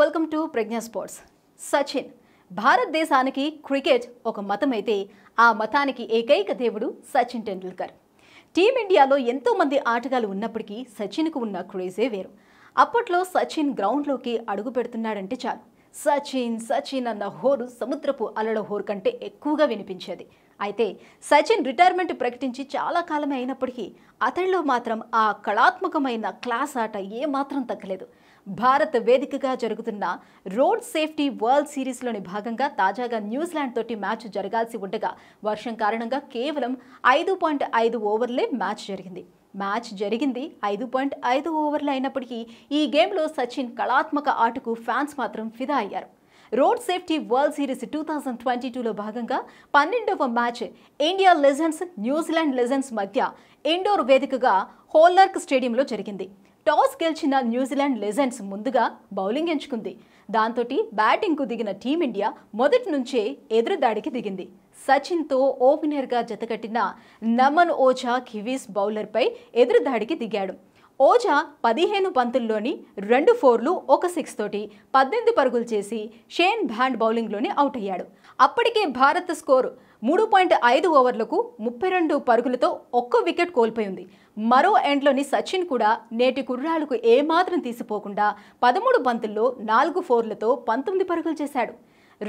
welcome to Prajna sports Sachin భారతదేశానికి cricket ఒక మతమైతే ఆ మతానికి ఏకైక దేవుడు సచిన్ టెండూల్కర్ టీమిండియాలో ఎంతోమంది ఆటగాళ్ళు ఉన్నప్పటికీ సచిన్కు ఉన్న క్రేజే వేరు అప్పట్లో సచిన్ గ్రౌండ్లోకి అడుగు పెడుతున్నాడంటే చాలు సచిన్ సచిన్ అన్న హోరు సముద్రపు అలల హోరు కంటే ఎక్కువగా వినిపించేది అయితే సచిన్ రిటైర్మెంట్ ప్రకటించి చాలా కాలమే అయినప్పటికీ అతడిలో మాత్రం ఆ కళాత్మకమైన క్లాస్ ఆట ఏమాత్రం తగ్గలేదు భారత్ వేదికగా జరుగుతున్న రోడ్ సేఫ్టీ వరల్డ్ సిరీస్లోని భాగంగా తాజాగా న్యూజిలాండ్ తోటి మ్యాచ్ జరగాల్సి ఉండగా వర్షం కారణంగా కేవలం ఐదు పాయింట్ ఐదు ఓవర్లే మ్యాచ్ జరిగింది మ్యాచ్ జరిగింది ఐదు పాయింట్ ఐదు ఓవర్లు అయినప్పటికీ ఈ గేమ్లో సచిన్ కళాత్మక ఆటకు ఫ్యాన్స్ మాత్రం ఫిదా అయ్యారు road safety world series two thousand twenty టూలో భాగంగా పన్నెండవ match India legends New Zealand legends Indore ఇండోర్ వేదికగా హోల్నార్క్ స్టేడియంలో జరిగింది టాస్ గెలిచిన న్యూజిలాండ్ లెజెండ్స్ ముందుగా బౌలింగ్ ఎంచుకుంది దాంతో బ్యాటింగ్కు దిగిన టీమిండియా మొదటి నుంచే ఎదురుదాడికి దిగింది సచిన్తో ఓపెనర్గా జతకట్టిన నమన్ ఓజా కివీస్ బౌలర్పై ఎదురుదాడికి దిగాడు ఓజా పదిహేను పంతుల్లోని రెండు ఫోర్లు ఒక సిక్స్ తోటి పద్దెనిమిది పరుగులు చేసి షేన్ బ్యాండ్ బౌలింగ్లోనే అవుట్ అయ్యాడు అప్పటికే భారత్ స్కోరు మూడు పాయింట్ ఐదు ఓవర్లకు ముప్పై రెండు పరుగులతో ఒక్క వికెట్ కోల్పోయింది మరో ఎండ్లోని సచిన్ కూడా నేటి కుర్రాళ్లకు ఏమాత్రం తీసిపోకుండా పదమూడు బంతుల్లో నాలుగు ఫోర్లతో పంతొమ్మిది పరుగులు చేశాడు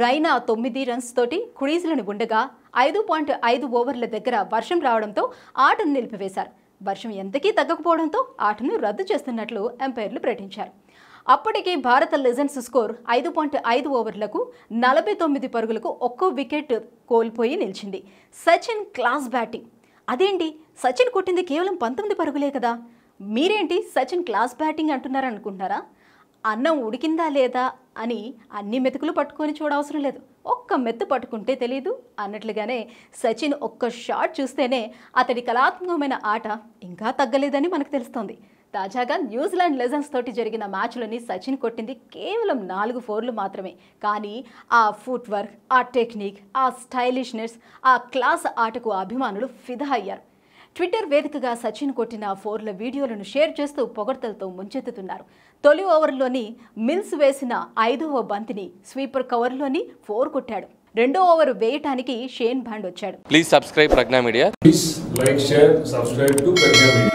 రైనా తొమ్మిది రన్స్ తోటి క్రీజులను గుండగా ఐదు పాయింట్ ఐదు ఓవర్ల దగ్గర వర్షం రావడంతో ఆటను నిలిపివేశారు వర్షం ఎంతకీ తగ్గకపోవడంతో ఆటను రద్దు చేస్తున్నట్లు ఎంపైర్లు ప్రకటించారు అప్పటికి భారత లెజెన్స్ స్కోర్ ఐదు పాయింట్ ఐదు ఓవర్లకు నలభై తొమ్మిది పరుగులకు ఒక్కో వికెట్ కోల్పోయి నిలిచింది సచిన్ క్లాస్ బ్యాటింగ్ అదేంటి సచిన్ కొట్టింది కేవలం పంతొమ్మిది పరుగులే కదా మీరేంటి సచిన్ క్లాస్ బ్యాటింగ్ అంటున్నారనుకుంటున్నారా అన్నం ఉడికిందా లేదా అని అన్ని మెతుకులు పట్టుకొని చూడవసరం లేదు ఒక్క మెత్తు పట్టుకుంటే తెలియదు అన్నట్లుగానే సచిన్ ఒక్క షాట్ చూస్తేనే అతడి కళాత్మకమైన ఆట ఇంకా తగ్గలేదని మనకు తెలుస్తోంది తాజాగా న్యూజిలాండ్ లెజన్స్ తోటి జరిగిన మ్యాచ్లోని సచిన్ కొట్టింది కేవలం నాలుగు ఫోర్లు మాత్రమే కానీ ఆ ఫుట్ వర్క్ ఆ టెక్నిక్ ఆ స్టైలిష్నెస్ ఆ క్లాస్ ఆటకు అభిమానులు ఫిదా అయ్యారు ట్విట్టర్ వేదికగా సచిన్ కొట్టిన ఫోర్ల వీడియోలను షేర్ చేస్తూ పొగడ్తలతో ముంచెత్తుతున్నారు తొలి ఓవర్లోని మిల్స్ వేసిన ఐదవ బంతిని స్వీపర్ కవర్లోని ఫోర్ కొట్టాడు రెండో ఓవర్ వేయటానికి షేన్ భాండ్ వచ్చాడు please subscribe Prajna media please like share subscribe to Prajna media